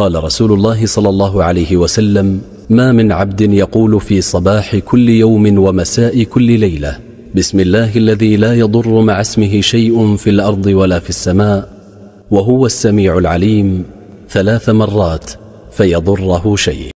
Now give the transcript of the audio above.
قال رسول الله صلى الله عليه وسلم ما من عبد يقول في صباح كل يوم ومساء كل ليلة بسم الله الذي لا يضر مع اسمه شيء في الأرض ولا في السماء وهو السميع العليم ثلاث مرات فيضره شيء